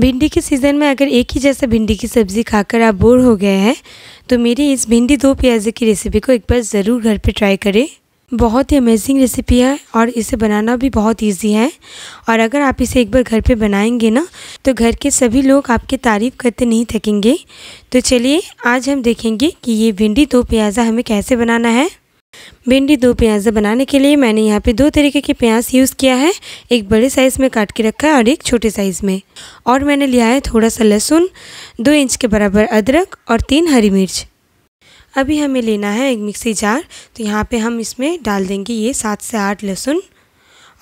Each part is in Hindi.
भिंडी के सीज़न में अगर एक ही जैसा भिंडी की सब्ज़ी खाकर आप बोर हो गए हैं तो मेरी इस भिंडी दो प्याज़े की रेसिपी को एक बार ज़रूर घर पर ट्राई करें बहुत ही अमेजिंग रेसिपी है और इसे बनाना भी बहुत इजी है और अगर आप इसे एक बार घर पे बनाएंगे ना तो घर के सभी लोग आपकी तारीफ़ करते नहीं थकेंगे तो चलिए आज हम देखेंगे कि ये भिंडी दो प्याज़ा हमें कैसे बनाना है भिंडी दो प्याज़ा बनाने के लिए मैंने यहाँ पे दो तरीके के प्याज यूज़ किया है एक बड़े साइज़ में काट के रखा है और एक छोटे साइज़ में और मैंने लिया है थोड़ा सा लहसुन दो इंच के बराबर अदरक और तीन हरी मिर्च अभी हमें लेना है एक मिक्सी जार तो यहाँ पे हम इसमें डाल देंगे ये सात से आठ लहसुन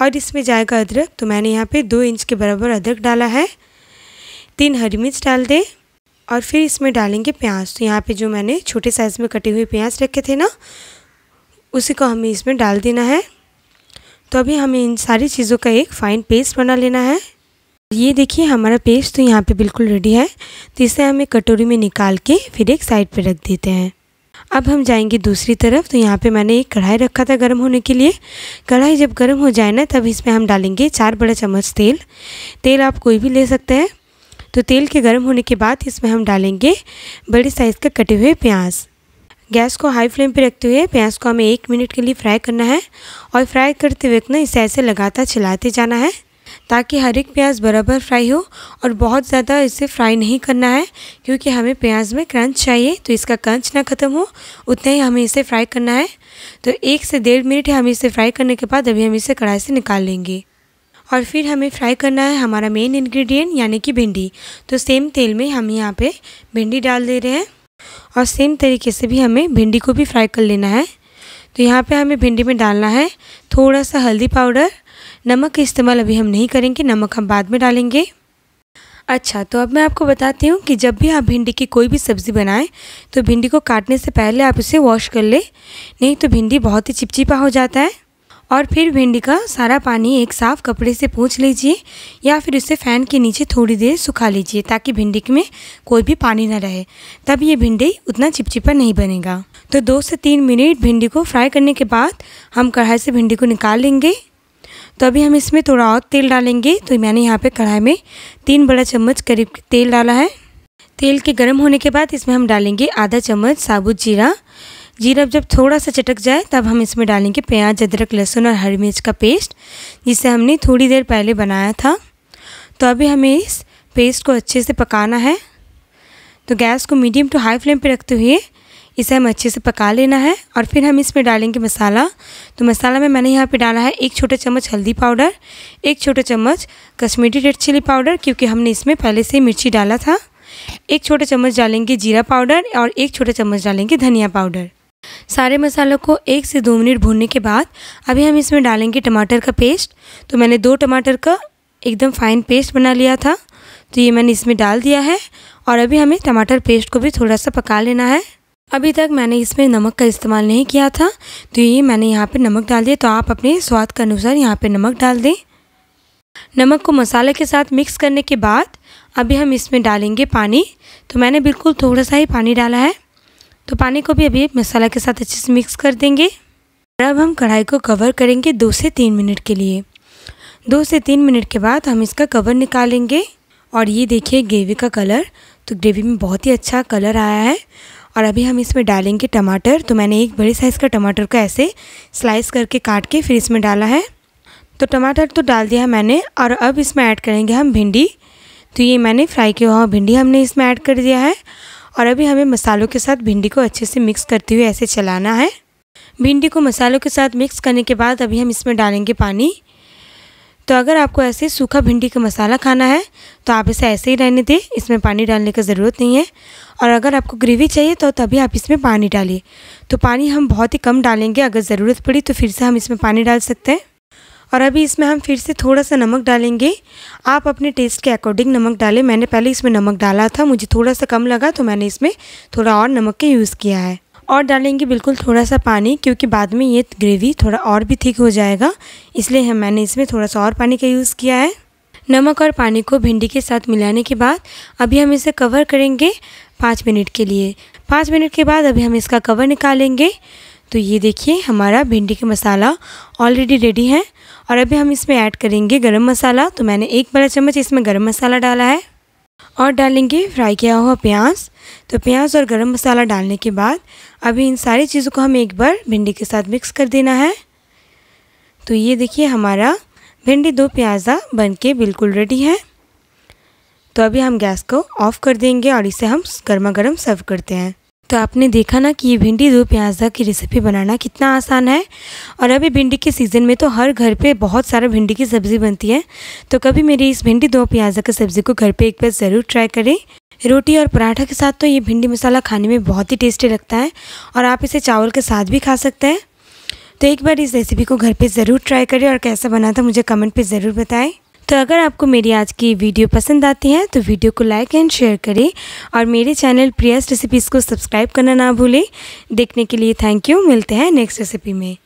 और इसमें जाएगा अदरक तो मैंने यहाँ पे दो इंच के बराबर अदरक डाला है तीन हरी मिर्च डाल दें और फिर इसमें डालेंगे प्याज तो यहाँ पे जो मैंने छोटे साइज़ में कटे हुए प्याज रखे थे ना उसी को हमें इसमें डाल देना है तो अभी हमें इन सारी चीज़ों का एक फाइन पेस्ट बना लेना है ये देखिए हमारा पेस्ट तो यहाँ पे बिल्कुल रेडी है तो इसे हमें कटोरी में निकाल के फिर एक साइड पे रख देते हैं अब हम जाएंगे दूसरी तरफ तो यहाँ पे मैंने एक कढ़ाई रखा था गर्म होने के लिए कढ़ाई जब गर्म हो जाए ना तब इसमें हम डालेंगे चार बड़ा चम्मच तेल तेल आप कोई भी ले सकते हैं तो तेल के गर्म होने के बाद इसमें हम डालेंगे बड़े साइज़ का कटे हुए प्याज गैस को हाई फ्लेम पे रखते हुए प्याज को हमें एक मिनट के लिए फ्राई करना है और फ्राई करते वक्त ना इसे ऐसे लगातार चलाते जाना है ताकि हर एक प्याज बराबर फ्राई हो और बहुत ज़्यादा इसे फ्राई नहीं करना है क्योंकि हमें प्याज में क्रंच चाहिए तो इसका क्रंच ना ख़त्म हो उतना ही हमें इसे फ्राई करना है तो एक से डेढ़ मिनट हम इसे फ्राई करने के बाद अभी हम इसे कढ़ाई से निकाल लेंगे और फिर हमें फ्राई करना है हमारा मेन इन्ग्रीडियंट यानी कि भिंडी तो सेम तेल में हम यहाँ पर भिंडी डाल दे रहे हैं और सेम तरीके से भी हमें भिंडी को भी फ्राई कर लेना है तो यहाँ पे हमें भिंडी में डालना है थोड़ा सा हल्दी पाउडर नमक का इस्तेमाल अभी हम नहीं करेंगे नमक हम बाद में डालेंगे अच्छा तो अब मैं आपको बताती हूँ कि जब भी आप भिंडी की कोई भी सब्ज़ी बनाएं तो भिंडी को काटने से पहले आप उसे वॉश कर लें नहीं तो भिंडी बहुत ही चिपचिपा हो जाता है और फिर भिंडी का सारा पानी एक साफ़ कपड़े से पोंछ लीजिए या फिर उसे फ़ैन के नीचे थोड़ी देर सुखा लीजिए ताकि भिंडी में कोई भी पानी ना रहे तब ये भिंडी उतना चिपचिपा नहीं बनेगा तो दो से तीन मिनट भिंडी को फ्राई करने के बाद हम कढ़ाई से भिंडी को निकाल लेंगे तो अभी हम इसमें थोड़ा और तेल डालेंगे तो मैंने यहाँ पर कढ़ाई में तीन बड़ा चम्मच करीब तेल डाला है तेल के गर्म होने के बाद इसमें हम डालेंगे आधा चम्मच साबुत जीरा जीरा जब थोड़ा सा चटक जाए तब हम इसमें डालेंगे प्याज अदरक लहसुन और हरी मिर्च का पेस्ट जिसे हमने थोड़ी देर पहले बनाया था तो अभी हमें इस पेस्ट को अच्छे से पकाना है तो गैस को मीडियम टू हाई फ्लेम पर रखते हुए इसे हम अच्छे से पका लेना है और फिर हम इसमें डालेंगे मसाला तो मसाला में मैंने यहाँ पे डाला है एक छोटा चम्मच हल्दी पाउडर एक छोटा चम्मच कश्मीरी रेड चिली पाउडर क्योंकि हमने इसमें पहले से मिर्ची डाला था एक छोटा चम्मच डालेंगे जीरा पाउडर और एक छोटा चम्मच डालेंगे धनिया पाउडर सारे मसालों को एक से दो मिनट भूनने के बाद अभी हम इसमें डालेंगे टमाटर का पेस्ट तो मैंने दो टमाटर का एकदम फाइन पेस्ट बना लिया था तो ये मैंने इसमें डाल दिया है और अभी हमें टमाटर पेस्ट को भी थोड़ा सा पका लेना है अभी तक मैंने इसमें नमक का इस्तेमाल नहीं किया था तो ये मैंने यहाँ पर नमक डाल दिया तो आप अपने स्वाद के अनुसार यहाँ पर नमक डाल दें नमक को मसाले के साथ मिक्स करने के बाद अभी हम इसमें डालेंगे पानी तो मैंने बिल्कुल थोड़ा सा ही पानी डाला है तो पानी को भी अभी मसाला के साथ अच्छे से मिक्स कर देंगे और अब हम कढ़ाई को कवर करेंगे दो से तीन मिनट के लिए दो से तीन मिनट के बाद हम इसका कवर निकालेंगे और ये देखिए ग्रेवी का कलर तो ग्रेवी में बहुत ही अच्छा कलर आया है और अभी हम इसमें डालेंगे टमाटर तो मैंने एक बड़े साइज़ का टमाटर को ऐसे स्लाइस करके काट के फिर इसमें डाला है तो टमाटर तो डाल दिया है मैंने और अब इसमें ऐड करेंगे हम भिंडी तो ये मैंने फ्राई किया हुआ भिंडी हमने इसमें ऐड कर दिया है और अभी हमें मसालों के साथ भिंडी को अच्छे से मिक्स करते हुए ऐसे चलाना है भिंडी को मसालों के साथ मिक्स करने के बाद अभी हम इसमें डालेंगे पानी तो अगर आपको ऐसे सूखा भिंडी का मसाला खाना है तो आप इसे ऐसे ही रहने दें इसमें पानी डालने की ज़रूरत नहीं है और अगर आपको ग्रेवी चाहिए तो तभी आप इसमें पानी डालिए तो पानी हम बहुत ही कम डालेंगे अगर ज़रूरत पड़ी तो फिर से हम इसमें पानी डाल सकते हैं और अभी इसमें हम फिर से थोड़ा सा नमक डालेंगे आप अपने टेस्ट के अकॉर्डिंग नमक डालें मैंने पहले इसमें नमक डाला था मुझे थोड़ा सा कम लगा तो मैंने इसमें थोड़ा और नमक का यूज़ किया है और डालेंगे बिल्कुल थोड़ा सा पानी क्योंकि बाद में ये ग्रेवी थोड़ा और भी थिक हो जाएगा इसलिए हम मैंने इसमें थोड़ा सा और पानी का यूज़ किया है नमक और पानी को भिंडी के साथ मिलाने के बाद अभी हम इसे कवर करेंगे पाँच मिनट के लिए पाँच मिनट के बाद अभी हम इसका कवर निकालेंगे तो ये देखिए हमारा भिंडी का मसाला ऑलरेडी रेडी है और अभी हम इसमें ऐड करेंगे गरम मसाला तो मैंने एक बड़ा चम्मच इसमें गरम मसाला डाला है और डालेंगे फ्राई किया हुआ प्याज तो प्याज और गरम मसाला डालने के बाद अभी इन सारी चीज़ों को हम एक बार भिंडी के साथ मिक्स कर देना है तो ये देखिए हमारा भिंडी दो प्याजा बन बिल्कुल रेडी है तो अभी हम गैस को ऑफ़ कर देंगे और इसे हम गर्मा गर्म सर्व करते हैं तो आपने देखा ना कि ये भिंडी दो प्याजा की रेसिपी बनाना कितना आसान है और अभी भिंडी के सीज़न में तो हर घर पे बहुत सारा भिंडी की सब्ज़ी बनती है तो कभी मेरी इस भिंडी दो प्याजा की सब्ज़ी को घर पे एक बार ज़रूर ट्राई करें रोटी और पराठा के साथ तो ये भिंडी मसाला खाने में बहुत ही टेस्टी लगता है और आप इसे चावल के साथ भी खा सकते हैं तो एक बार इस रेसिपी को घर पर ज़रूर ट्राई करें और कैसा बना था मुझे कमेंट पर ज़रूर बताएँ तो अगर आपको मेरी आज की वीडियो पसंद आती है तो वीडियो को लाइक एंड शेयर करें और मेरे चैनल प्रियस रेसिपीज़ को सब्सक्राइब करना ना भूलें देखने के लिए थैंक यू मिलते हैं नेक्स्ट रेसिपी में